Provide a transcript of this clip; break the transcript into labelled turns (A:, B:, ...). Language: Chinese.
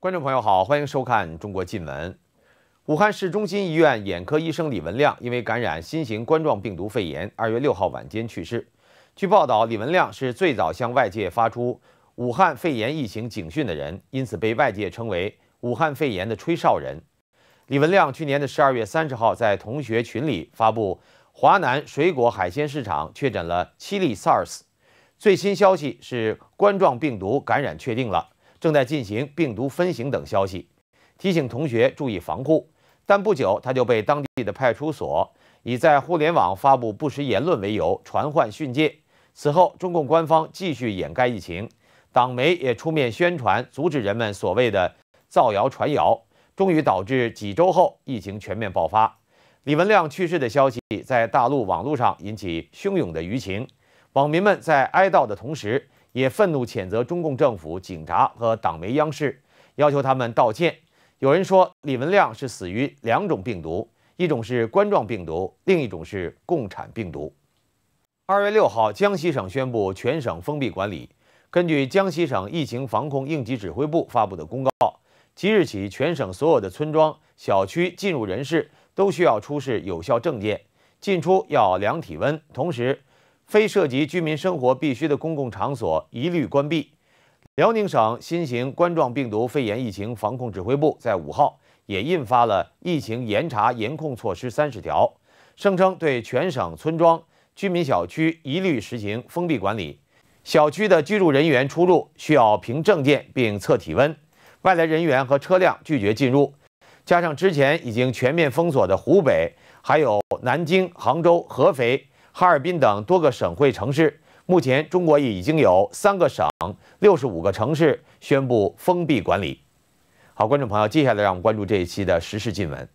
A: 观众朋友好，欢迎收看《中国新闻》。武汉市中心医院眼科医生李文亮因为感染新型冠状病毒肺炎，二月六号晚间去世。据报道，李文亮是最早向外界发出武汉肺炎疫情警讯的人，因此被外界称为“武汉肺炎的吹哨人”。李文亮去年的十二月三十号在同学群里发布，华南水果海鲜市场确诊了七例 SARS。最新消息是冠状病毒感染确定了。正在进行病毒分型等消息，提醒同学注意防护。但不久，他就被当地的派出所以在互联网发布不实言论为由传唤训诫。此后，中共官方继续掩盖疫情，党媒也出面宣传，阻止人们所谓的造谣传谣，终于导致几周后疫情全面爆发。李文亮去世的消息在大陆网络上引起汹涌的舆情，网民们在哀悼的同时。也愤怒谴责中共政府、警察和党媒央视，要求他们道歉。有人说李文亮是死于两种病毒，一种是冠状病毒，另一种是共产病毒。二月六号，江西省宣布全省封闭管理。根据江西省疫情防控应急指挥部发布的公告，即日起，全省所有的村庄、小区进入人士都需要出示有效证件，进出要量体温，同时。非涉及居民生活必需的公共场所一律关闭。辽宁省新型冠状病毒肺炎疫情防控指挥部在五号也印发了疫情严查严控措施三十条，声称对全省村庄、居民小区一律实行封闭管理，小区的居住人员出入需要凭证件并测体温，外来人员和车辆拒绝进入。加上之前已经全面封锁的湖北，还有南京、杭州、合肥。哈尔滨等多个省会城市，目前中国已已经有三个省、六十五个城市宣布封闭管理。好，观众朋友，接下来让我们关注这一期的时事新闻。